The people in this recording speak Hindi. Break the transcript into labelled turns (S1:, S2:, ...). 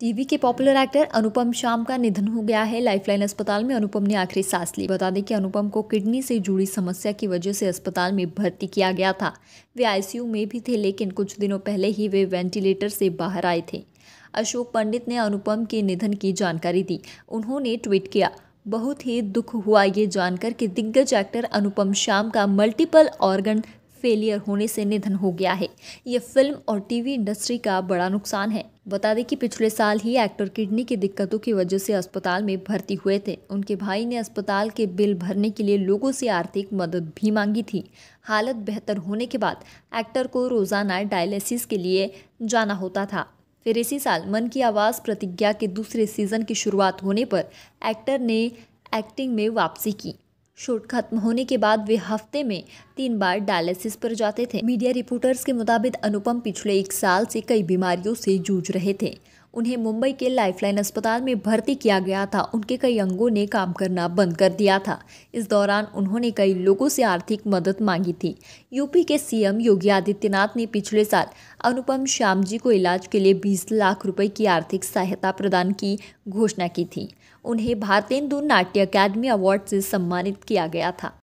S1: टीवी के पॉपुलर एक्टर अनुपम शाम का निधन हो गया है लाइफलाइन अस्पताल में अनुपम ने आखिरी सांस ली बता दें कि अनुपम को किडनी से जुड़ी समस्या की वजह से अस्पताल में भर्ती किया गया था वे आईसीयू में भी थे लेकिन कुछ दिनों पहले ही वे वेंटिलेटर से बाहर आए थे अशोक पंडित ने अनुपम के निधन की जानकारी दी उन्होंने ट्वीट किया बहुत ही दुख हुआ ये जानकर कि दिग्गज एक्टर अनुपम श्याम का मल्टीपल ऑर्गन फेलियर होने से निधन हो गया है ये फिल्म और टीवी इंडस्ट्री का बड़ा नुकसान है बता दें कि पिछले साल ही एक्टर किडनी की दिक्कतों की वजह से अस्पताल में भर्ती हुए थे उनके भाई ने अस्पताल के बिल भरने के लिए लोगों से आर्थिक मदद भी मांगी थी हालत बेहतर होने के बाद एक्टर को रोज़ाना डायलिसिस के लिए जाना होता था फिर इसी साल मन की आवाज़ प्रतिज्ञा के दूसरे सीज़न की शुरुआत होने पर एक्टर ने एक्टिंग में वापसी की शूट खत्म होने के बाद वे हफ्ते में तीन बार डायलिसिस पर जाते थे मीडिया रिपोर्टर्स के मुताबिक अनुपम पिछले एक साल से कई बीमारियों से जूझ रहे थे उन्हें मुंबई के लाइफलाइन अस्पताल में भर्ती किया गया था उनके कई अंगों ने काम करना बंद कर दिया था इस दौरान उन्होंने कई लोगों से आर्थिक मदद मांगी थी यूपी के सीएम योगी आदित्यनाथ ने पिछले साल अनुपम श्याम जी को इलाज के लिए 20 लाख रुपए की आर्थिक सहायता प्रदान की घोषणा की थी उन्हें भारतेंदु नाट्य अकादमी अवार्ड से सम्मानित किया गया था